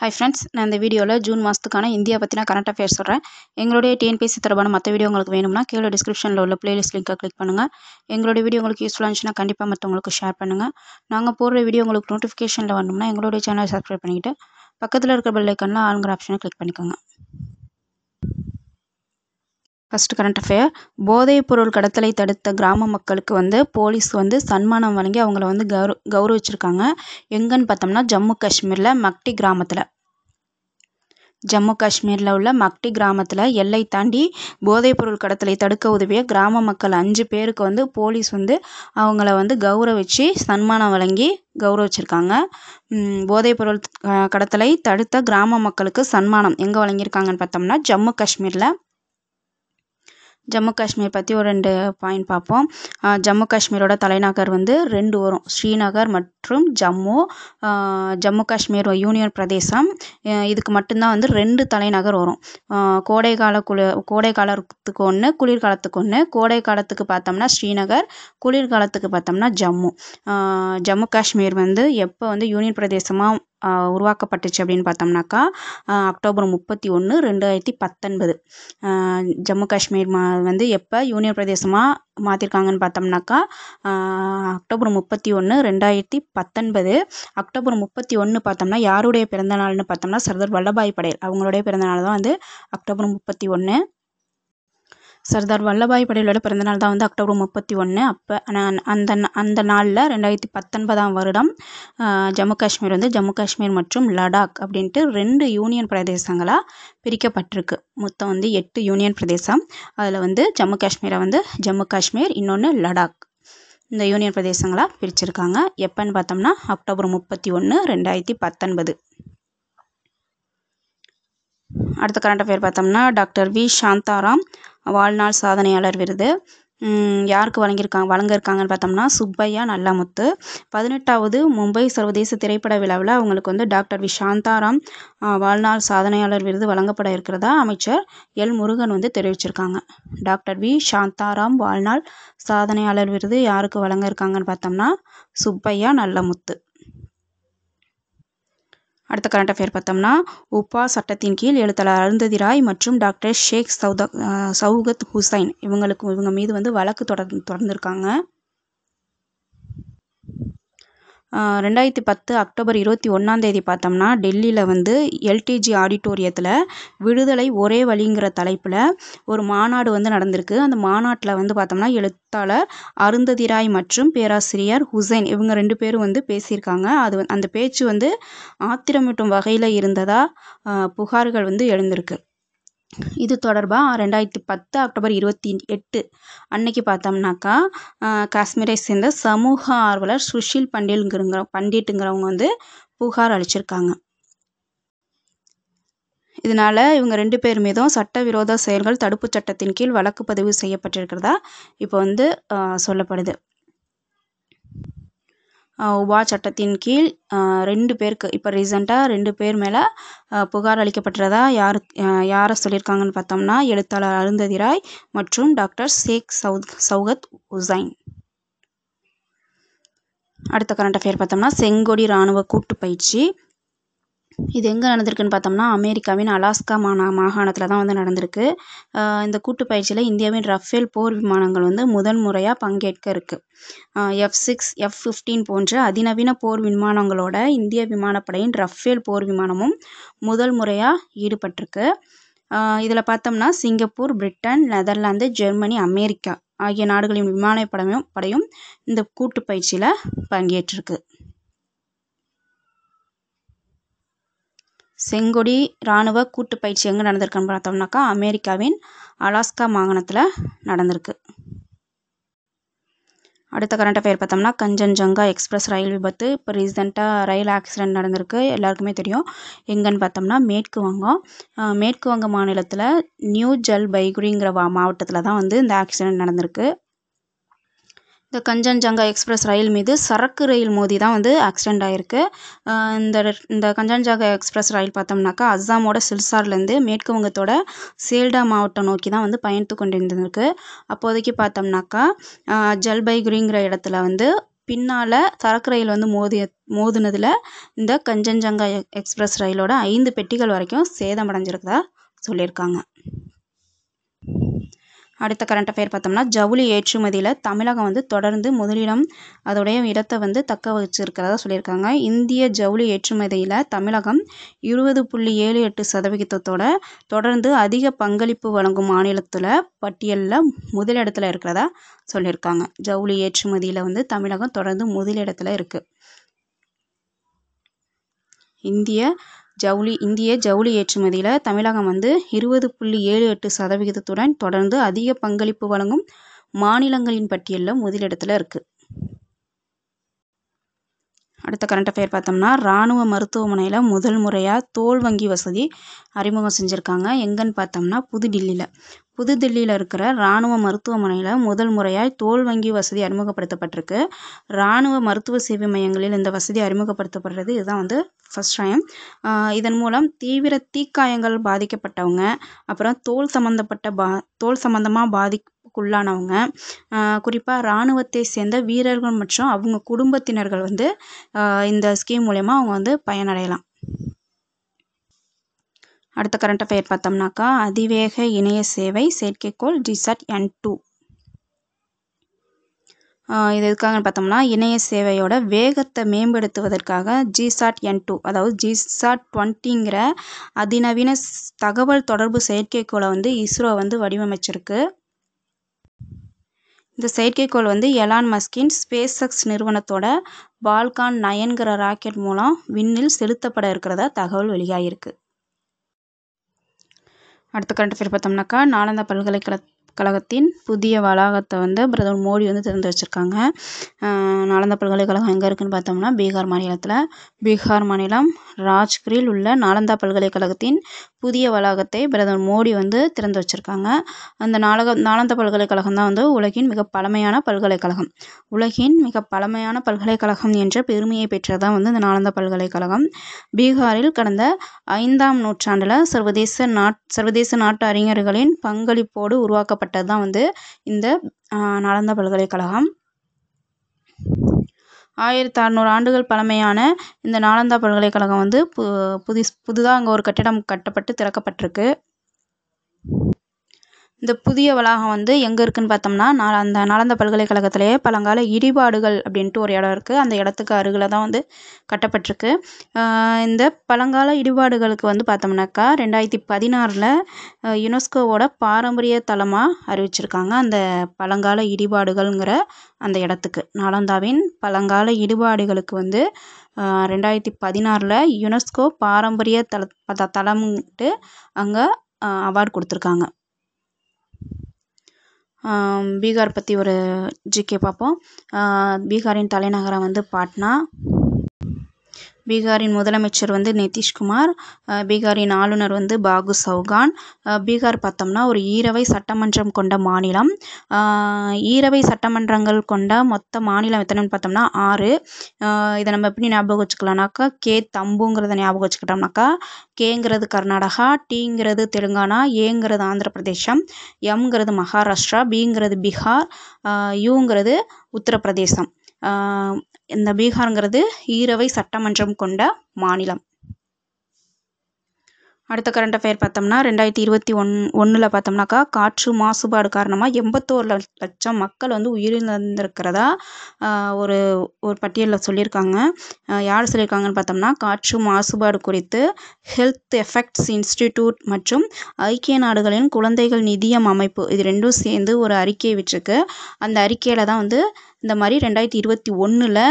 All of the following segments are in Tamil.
ஹாய் ஃப்ரெண்ட்ஸ் நான் இந்த வீடியோவில் ஜூன் மாதத்துக்கான இந்தியா பற்றினா கரண்ட் அஃபேர்ஸ் சொல்கிறேன் எங்களுடைய டிஎன்பிசி தொடர்பான மற்ற வீடியோ உங்களுக்கு வேணும்னா கீழே டிஸ்கிரிப்ஷனில் உள்ள பிளேலிஸ்ட் லிங்க்கை கிளிக் பண்ணுங்கள் எங்களுடைய வீடியோ உங்களுக்கு யூஸ்ஃபுல்லாக இருந்துச்சுன்னா கண்டிப்பாக மற்றவங்களுக்கு ஷேர் பண்ணுங்கள் நாங்கள் போடுற வீடியோ உங்களுக்கு நோட்டிஃபிகேஷனில் வரணும்னா எங்களுடைய சேனலை சப்ஸ்கிரைப் பண்ணிவிட்டு பக்கத்தில் இருக்கிற பெல் ஐக்கனில் ஆளுங்கிற ஆப்ஷனை கிளிக் பண்ணிக்கோங்க ஃபஸ்ட்டு கரண்ட் அஃபேர் போதைப் பொருள் கடத்தலை தடுத்த கிராம மக்களுக்கு வந்து போலீஸ் வந்து சன்மானம் வழங்கி அவங்கள வந்து கௌர கௌரவிச்சிருக்காங்க எங்கேன்னு பார்த்தோம்னா ஜம்மு காஷ்மீரில் மக்டி கிராமத்தில் ஜம்மு காஷ்மீரில் உள்ள மக்டி கிராமத்தில் எல்லை தாண்டி போதைப் பொருள் கடத்தலை தடுக்க உதவிய கிராம மக்கள் அஞ்சு பேருக்கு வந்து போலீஸ் வந்து அவங்கள வந்து கௌரவிச்சு சன்மானம் வழங்கி கௌரவிச்சிருக்காங்க போதைப் பொருள் கடத்தலை தடுத்த கிராம மக்களுக்கு சன்மானம் எங்கே வழங்கியிருக்காங்கன்னு பார்த்தோம்னா ஜம்மு காஷ்மீரில் ஜம்மு காஷ்மீர் பற்றி ஒரு ரெண்டு பாயிண்ட் பார்ப்போம் ஜம்மு காஷ்மீரோட தலைநகர் வந்து ரெண்டு வரும் ஸ்ரீநகர் மற்றும் ஜம்மு ஜம்மு காஷ்மீர் யூனியன் பிரதேசம் இதுக்கு மட்டும்தான் வந்து ரெண்டு தலைநகர் வரும் கால குளி கோடை காலத்துக்கு ஒன்று குளிர்காலத்துக்கு ஒன்று கோடை காலத்துக்கு பார்த்தோம்னா ஸ்ரீநகர் குளிர்காலத்துக்கு பார்த்தோம்னா ஜம்மு ஜம்மு காஷ்மீர் வந்து எப்போ வந்து யூனியன் பிரதேசமாக உருவாக்கப்பட்டுச்சு அப்படின்னு பார்த்தோம்னாக்கா அக்டோபர் முப்பத்தி ஒன்று ரெண்டாயிரத்தி பத்தொன்பது ஜம்மு காஷ்மீர் மா வந்து எப்போ யூனியன் பிரதேசமாக மாற்றிருக்காங்கன்னு பார்த்தோம்னாக்கா அக்டோபர் முப்பத்தி ஒன்று ரெண்டாயிரத்தி பத்தொன்பது அக்டோபர் முப்பத்தி ஒன்று பார்த்தோம்னா யாருடைய பிறந்தநாள்னு பார்த்தோம்னா சர்தார் வல்லபாய் படேல் அவங்களுடைய பிறந்தநாள் தான் வந்து அக்டோபர் முப்பத்தி ஒன்று சர்தார் வல்லபாய் படேலோட பிறந்தநாள் தான் வந்து அக்டோபர் முப்பத்தி ஒன்று அப்போ அந்த அந்த நாளில் ரெண்டாயிரத்தி பத்தொன்பதாம் வருடம் ஜம்மு காஷ்மீர் வந்து ஜம்மு காஷ்மீர் மற்றும் லடாக் அப்படின்ட்டு ரெண்டு யூனியன் பிரதேசங்களாக பிரிக்கப்பட்டிருக்கு மொத்தம் வந்து எட்டு யூனியன் பிரதேசம் அதில் வந்து ஜம்மு காஷ்மீரை வந்து ஜம்மு காஷ்மீர் இன்னொன்று லடாக் இந்த யூனியன் பிரதேசங்களாக பிரிச்சிருக்காங்க எப்போன்னு பார்த்தோம்னா அக்டோபர் முப்பத்தி ஒன்று ரெண்டாயிரத்தி பத்தொன்பது அடுத்த கரண்ட் அஃபேர் பார்த்தோம்னா டாக்டர் வி சாந்தாராம் வாழ்நாள் சாதனையாளர் விருது யாருக்கு வழங்கியிருக்காங்க வழங்க இருக்காங்கன்னு பார்த்தோம்னா சுப்பையா நல்லாமுத்து பதினெட்டாவது மும்பை சர்வதேச திரைப்பட விழாவில் அவங்களுக்கு வந்து டாக்டர் வி சாந்தாராம் வாழ்நாள் சாதனையாளர் விருது வழங்கப்பட இருக்கிறதா அமைச்சர் எல் முருகன் வந்து தெரிவிச்சிருக்காங்க டாக்டர் வி சாந்தாராம் வாழ்நாள் சாதனையாளர் விருது யாருக்கு வழங்க இருக்காங்கன்னு பார்த்தோம்னா சுப்பையா நல்லமுத்து அடுத்த கரண்ட் அஃபேர் பார்த்தோம்னா உப்பா சட்டத்தின் கீழ் எழுத்தாளர் அருந்ததி ராய் மற்றும் டாக்டர் ஷேக் சௌதா சௌகத் ஹுசைன் இவங்களுக்கு இவங்க மீது வந்து வழக்கு தொடர் தொடர்ந்துருக்காங்க ரெண்டாயிரத்தி பத்து அக்டோபர் இருபத்தி ஒன்றாந்தேதி பார்த்தோம்னா டெல்லியில் வந்து எல்டிஜி ஆடிட்டோரியத்தில் விடுதலை ஒரே வழிங்கிற தலைப்பில் ஒரு மாநாடு வந்து நடந்திருக்கு அந்த மாநாட்டில் வந்து பார்த்தோம்னா எழுத்தாளர் அருந்ததிராய் மற்றும் பேராசிரியர் ஹுசைன் இவங்க ரெண்டு பேரும் வந்து பேசியிருக்காங்க அது அந்த பேச்சு வந்து ஆத்திரமூட்டும் வகையில் இருந்ததாக புகார்கள் வந்து எழுந்திருக்கு இது தொடர்பாக ரெண்டாயிரத்தி பத்து அக்டோபர் இருபத்தி எட்டு அன்னைக்கு பார்த்தோம்னாக்கா காஷ்மீரை சேர்ந்த சமூக ஆர்வலர் சுஷில் பண்டேலுங்கிறங்கிற பண்டிட்டுங்கிறவங்க வந்து புகார் அளிச்சிருக்காங்க இதனால் இவங்க ரெண்டு பேர் மீதும் சட்டவிரோத செயல்கள் தடுப்புச் சட்டத்தின் கீழ் வழக்கு பதிவு செய்யப்பட்டிருக்கிறதா இப்போ வந்து சொல்லப்படுது உபா சட்டத்தின் கீழ் ரெண்டு பேருக்கு இப்போ ரீசெண்டாக ரெண்டு பேர் மேலே புகார் அளிக்கப்பட்டுள்ளதா யார் யாரை சொல்லியிருக்காங்கன்னு பார்த்தோம்னா எழுத்தாளர் அருந்ததி ராய் மற்றும் டாக்டர் ஷேக் சவுத் சௌகத் உசைன் அடுத்த கரண்ட் அஃபேர் பார்த்தோம்னா செங்கொடி இராணுவ கூட்டு பயிற்சி இது எங்கே நடந்திருக்குன்னு பார்த்தோம்னா அமெரிக்காவின் அலாஸ்கா மாநா மாகாணத்தில் தான் வந்து நடந்திருக்கு இந்த கூட்டுப்பயிற்சியில் இந்தியாவின் ரஃபேல் போர் விமானங்கள் வந்து முதன் முறையாக பங்கேற்க இருக்குது எஃப் சிக்ஸ் எஃப் ஃபிஃப்டீன் போன்ற அதிநவீன போர் விமானங்களோட இந்திய விமானப்படையின் ரஃபேல் போர் விமானமும் முதல் முறையாக ஈடுபட்டிருக்கு இதில் பார்த்தோம்னா Singapore Britain Netherlands Germany America ஆகிய நாடுகளின் விமானப்படமும் படையும் இந்த கூட்டு பயிற்சியில் பங்கேற்றிருக்கு செங்கொடி ராணுவ பயிற்சி எங்கே நடந்திருக்குன்னு பார்த்தோம்னாக்கா அமெரிக்காவின் அலாஸ்கா மாகாணத்தில் நடந்திருக்கு அடுத்த கரண்ட் அஃபேர் பார்த்தோம்னா கஞ்சன்ஜங்கா எக்ஸ்பிரஸ் ரயில் விபத்து இப்போ ரீசெண்டாக ரயில் ஆக்சிடெண்ட் நடந்திருக்கு எல்லாருக்குமே தெரியும் எங்கன்னு பார்த்தோம்னா மேற்கு வங்கம் மேற்கு வங்க மாநிலத்தில் நியூ ஜல்பைகுரிங்கிற மாவட்டத்தில் தான் வந்து இந்த ஆக்சிடெண்ட் நடந்திருக்கு இந்த கஞ்சன்ஜங்கா எக்ஸ்பிரஸ் ரயில் மீது சரக்கு ரயில் மோதி தான் வந்து ஆக்சிடெண்ட் ஆகிருக்கு இந்த இந்த கஞ்சன்ஜங்கா எக்ஸ்பிரஸ் ரயில் பார்த்தோம்னாக்கா அஸ்ஸாமோட சில்சார்லேருந்து மேற்கு வங்கத்தோட சேல்டா மாவட்டம் நோக்கி தான் வந்து பயணித்து கொண்டிருந்திருக்கு அப்போதைக்கு பார்த்தோம்னாக்கா ஜல்பைகுரிங்கிற இடத்துல வந்து பின்னால் சரக்கு ரயில் வந்து மோதிய மோதினதில் இந்த கஞ்சன்ஜங்கா எக்ஸ்பிரஸ் ரயிலோட ஐந்து பெட்டிகள் வரைக்கும் சேதமடைஞ்சிருக்கதா சொல்லியிருக்காங்க அடுத்த கரண்ட் அஃபேர் பார்த்தோம்னா ஜவுளி ஏற்றுமதியில் தமிழகம் வந்து தொடர்ந்து முதலிடம் அதோடைய இடத்தை வந்து தக்க வச்சிருக்கிறதா சொல்லியிருக்காங்க இந்திய ஜவுளி ஏற்றுமதியில் தமிழகம் இருபது புள்ளி ஏழு எட்டு சதவிகிதத்தோட தொடர்ந்து அதிக பங்களிப்பு வழங்கும் மாநிலத்தில் பட்டியலில் முதலிடத்தில் இருக்கிறதா சொல்லியிருக்காங்க ஜவுளி ஏற்றுமதியில் வந்து தமிழகம் தொடர்ந்து முதலிடத்தில் இருக்குது இந்திய ஜவுளி இந்திய ஜவுளி ஏற்றுமதியில் தமிழகம் வந்து இருபது புள்ளி ஏழு எட்டு சதவிகிதத்துடன் தொடர்ந்து அதிக பங்களிப்பு வழங்கும் மாநிலங்களின் பட்டியலில் முதலிடத்தில் இருக்குது அடுத்த கரண்ட் அஃபேர் பார்த்தோம்னா இராணுவ மருத்துவமனையில் முதல் முறையாக தோல் வங்கி வசதி அறிமுகம் செஞ்சுருக்காங்க எங்கேன்னு பார்த்தோம்னா புதுடில்லியில் புதுடில்லியில் இருக்கிற இராணுவ மருத்துவமனையில் முதல் முறையாக தோல் வங்கி வசதி அறிமுகப்படுத்தப்பட்டிருக்கு இராணுவ மருத்துவ சேவை மையங்களில் இந்த வசதி அறிமுகப்படுத்தப்படுறது இதுதான் வந்து ஃபஸ்ட் டைம் இதன் மூலம் தீவிர தீக்காயங்கள் பாதிக்கப்பட்டவங்க அப்புறம் தோல் சம்மந்தப்பட்ட பா தோல் சம்மந்தமாக பாதி பாதிப்புக்குள்ளானவங்க குறிப்பாக ராணுவத்தை சேர்ந்த வீரர்கள் மற்றும் அவங்க குடும்பத்தினர்கள் வந்து இந்த ஸ்கீம் மூலயமா அவங்க வந்து பயனடையலாம் அடுத்த கரண்ட் அஃபேர் பார்த்தோம்னாக்கா அதிவேக இணைய சேவை செயற்கைக்கோள் ஜிசாட் என் டூ இது எதுக்காகன்னு பார்த்தோம்னா இணைய சேவையோட வேகத்தை மேம்படுத்துவதற்காக ஜிசாட் என் டூ அதாவது ஜிசாட் டுவெண்ட்டிங்கிற அதிநவீன தகவல் தொடர்பு செயற்கைக்கோளை வந்து இஸ்ரோ வந்து வடிவமைச்சிருக்கு இந்த செயற்கைக்கோள் வந்து எலான் மஸ்கின் ஸ்பேஸ் எக்ஸ் நிறுவனத்தோட பால்கான் நயன்கிற ராக்கெட் மூலம் விண்ணில் செலுத்தப்பட இருக்கிறதா தகவல் வெளியாகிருக்கு அடுத்த கரண்ட் அஃபேர் பார்த்தோம்னாக்கா நாலந்தா பல்கலைக்கழகத்தின் கழகத்தின் புதிய வளாகத்தை வந்து பிரதமர் மோடி வந்து திறந்து வச்சுருக்காங்க நாலந்தா பல்கலைக்கழகம் எங்கே இருக்குதுன்னு பார்த்தோம்னா பீகார் மாநிலத்தில் பீகார் மாநிலம் ராஜ்கிரில் உள்ள நாலந்தா பல்கலைக்கழகத்தின் புதிய வளாகத்தை பிரதமர் மோடி வந்து திறந்து வச்சுருக்காங்க அந்த நாளக நாளந்த பல்கலைக்கழகம் தான் வந்து உலகின் மிக பழமையான பல்கலைக்கழகம் உலகின் மிக பழமையான பல்கலைக்கழகம் என்ற பெருமையை பெற்றதான் வந்து இந்த நாலந்தா பல்கலைக்கழகம் பீகாரில் கடந்த ஐந்தாம் நூற்றாண்டில் சர்வதேச நாட் சர்வதேச நாட்டு அறிஞர்களின் பங்களிப்போடு உருவாக்கப்பட்டது தான் வந்து இந்த நாலந்தா பல்கலைக்கழகம் ஆயிரத்து அறநூறு ஆண்டுகள் பழமையான இந்த நாலந்தா பல்கலைக்கழகம் வந்து பு புதுசு புதுதாக அங்கே ஒரு கட்டிடம் கட்டப்பட்டு திறக்கப்பட்டிருக்கு இந்த புதிய வளாகம் வந்து எங்கே இருக்குதுன்னு பார்த்தோம்னா நான் அந்த நாலந்த பல்கலைக்கழகத்திலேயே பழங்கால இடிபாடுகள் அப்படின்ட்டு ஒரு இடம் இருக்குது அந்த இடத்துக்கு அருகில் தான் வந்து கட்டப்பட்டிருக்கு இந்த பழங்கால இடிபாடுகளுக்கு வந்து பார்த்தோம்னாக்கா ரெண்டாயிரத்தி பதினாறில் யுனெஸ்கோவோட பாரம்பரிய தலமாக அறிவிச்சிருக்காங்க அந்த பழங்கால இடிபாடுகள்ங்கிற அந்த இடத்துக்கு நாலந்தாவின் பழங்கால இடிபாடுகளுக்கு வந்து ரெண்டாயிரத்தி பதினாறில் யுனெஸ்கோ பாரம்பரிய தள தளம்ன்ட்டு அங்கே அவார்ட் கொடுத்துருக்காங்க பீகார் பற்றி ஒரு ஜிகே பார்ப்போம் பீகாரின் தலைநகரம் வந்து பாட்னா பீகாரின் முதலமைச்சர் வந்து நிதிஷ்குமார் பீகாரின் ஆளுநர் வந்து பாகு சௌகான் பீகார் பார்த்தோம்னா ஒரு ஈரவை சட்டமன்றம் கொண்ட மாநிலம் ஈரவை சட்டமன்றங்கள் கொண்ட மொத்த மாநிலம் எத்தனைன்னு பார்த்தோம்னா ஆறு இதை நம்ம எப்படி ஞாபகம் வச்சுக்கலாம்னாக்கா கே தம்புங்கிறத ஞாபகம் வச்சுக்கிட்டோம்னாக்கா கேங்கிறது கர்நாடகா டீங்கிறது தெலுங்கானா ஏங்கிறது ஆந்திர பிரதேசம் எம்ங்கிறது மகாராஷ்டிரா பிங்கிறது பீகார் யூங்கிறது உத்தரப்பிரதேசம் இந்த பீகாருங்கிறது ஈரவை சட்டமன்றம் கொண்ட மாநிலம் அடுத்த கரண்ட் அஃபேர் பார்த்தோம்னா ரெண்டாயிரத்தி இருபத்தி ஒன் ஒன்றில் பார்த்தோம்னாக்கா காற்று மாசுபாடு காரணமாக எண்பத்தோரு லட்சம் மக்கள் வந்து உயிரிழந்திருக்கிறதா ஒரு ஒரு பட்டியலில் சொல்லியிருக்காங்க யார் சொல்லியிருக்காங்கன்னு பார்த்தோம்னா காற்று மாசுபாடு குறித்து ஹெல்த் எஃபெக்ட்ஸ் இன்ஸ்டிடியூட் மற்றும் ஐக்கிய நாடுகளின் குழந்தைகள் நிதியம் அமைப்பு இது ரெண்டும் சேர்ந்து ஒரு அறிக்கையை விட்டுருக்கு அந்த அறிக்கையில் தான் வந்து இந்த மாதிரி ரெண்டாயிரத்தி இருபத்தி ஒன்றில்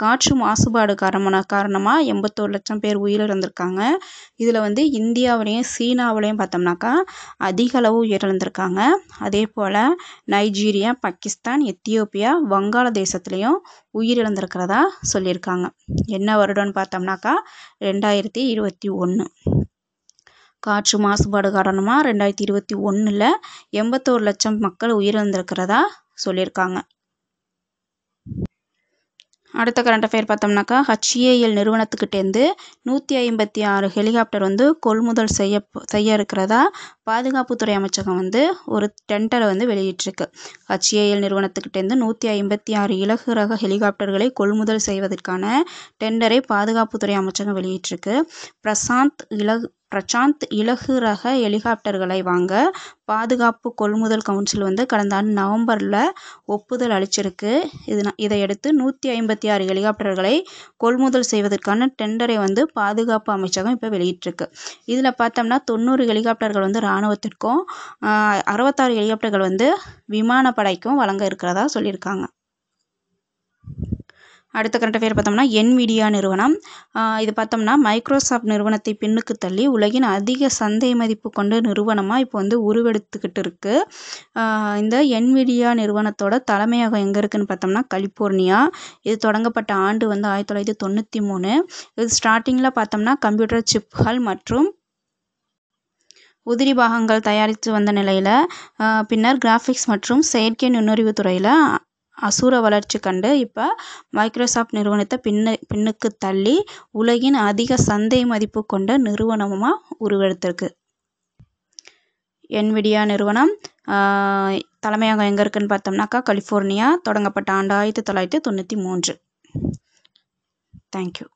காற்று மாசுபாடு காரணமனா காரணமாக எண்பத்தோரு லட்சம் பேர் உயிரிழந்திருக்காங்க இதில் வந்து இந்தியாவிலையும் சீனாவிலையும் பார்த்தோம்னாக்கா அதிக அளவு உயிரிழந்திருக்காங்க அதே போல் நைஜீரியா பாகிஸ்தான் எத்தியோப்பியா வங்காள தேசத்துலேயும் உயிரிழந்திருக்கிறதா சொல்லியிருக்காங்க என்ன வருடம்னு பார்த்தோம்னாக்கா ரெண்டாயிரத்தி இருபத்தி ஒன்று காற்று மாசுபாடு காரணமாக ரெண்டாயிரத்தி இருபத்தி ஒன்றில் எண்பத்தோரு லட்சம் மக்கள் உயிரிழந்திருக்கிறதா சொல்லியிருக்காங்க அடுத்த கரண்ட் அஃபேர் பார்த்தோம்னாக்கா ஹச்ஏஎல் e நிறுவனத்துக்கிட்டேருந்து நூற்றி ஐம்பத்தி ஆறு ஹெலிகாப்டர் வந்து கொள்முதல் செய்ய செய்ய இருக்கிறதா பாதுகாப்புத்துறை அமைச்சகம் வந்து ஒரு டெண்டரை வந்து வெளியிட்டிருக்கு ஹச்ஏஎல் e நிறுவனத்துக்கிட்டேருந்து நூற்றி ஐம்பத்தி ஆறு இலகு ரக ஹெலிகாப்டர்களை கொள்முதல் செய்வதற்கான டெண்டரை பாதுகாப்புத்துறை அமைச்சகம் வெளியிட்டிருக்கு பிரசாந்த் இலகு பிரசாந்த் இலகு ரக ஹெலிகாப்டர்களை வாங்க பாதுகாப்பு கொள்முதல் கவுன்சில் வந்து கடந்த ஆண்டு நவம்பரில் ஒப்புதல் அளிச்சிருக்கு இது இதையடுத்து நூற்றி ஐம்பத்தி ஆறு ஹெலிகாப்டர்களை கொள்முதல் செய்வதற்கான டெண்டரை வந்து பாதுகாப்பு அமைச்சகம் இப்போ வெளியிட்டிருக்கு இதில் பார்த்தோம்னா தொண்ணூறு ஹெலிகாப்டர்கள் வந்து இராணுவத்திற்கும் அறுபத்தாறு ஹெலிகாப்டர்கள் வந்து விமானப்படைக்கும் வழங்க இருக்கிறதா சொல்லியிருக்காங்க அடுத்த கரண்ட் அஃபேர் பார்த்தோம்னா என்விடியா நிறுவனம் இது பார்த்தோம்னா மைக்ரோசாஃப்ட் நிறுவனத்தை பின்னுக்கு தள்ளி உலகின் அதிக சந்தை மதிப்பு கொண்ட நிறுவனமாக இப்போ வந்து உருவெடுத்துக்கிட்டு இருக்குது இந்த என்விடியா நிறுவனத்தோட தலைமையகம் எங்கே இருக்குதுன்னு பார்த்தோம்னா கலிஃபோர்னியா இது தொடங்கப்பட்ட ஆண்டு வந்து ஆயிரத்தி தொள்ளாயிரத்தி தொண்ணூற்றி மூணு இது ஸ்டார்டிங்கில் பார்த்தோம்னா கம்ப்யூட்டர் சிப்கள் மற்றும் உதிரி பாகங்கள் தயாரித்து வந்த நிலையில் பின்னர் கிராஃபிக்ஸ் மற்றும் செயற்கை நுண்ணறிவு துறையில் அசூர வளர்ச்சி கண்டு இப்போ மைக்ரோசாப்ட் நிறுவனத்தை பின்னு பின்னுக்கு தள்ளி உலகின் அதிக சந்தை மதிப்பு கொண்ட நிறுவனமாக உருவெடுத்திருக்கு என்விடியா நிறுவனம் தலைமையகம் எங்கே இருக்குதுன்னு பார்த்தோம்னாக்கா கலிஃபோர்னியா தொடங்கப்பட்ட ஆண்டு ஆயிரத்தி தொள்ளாயிரத்தி தொண்ணூற்றி மூன்று தேங்க்யூ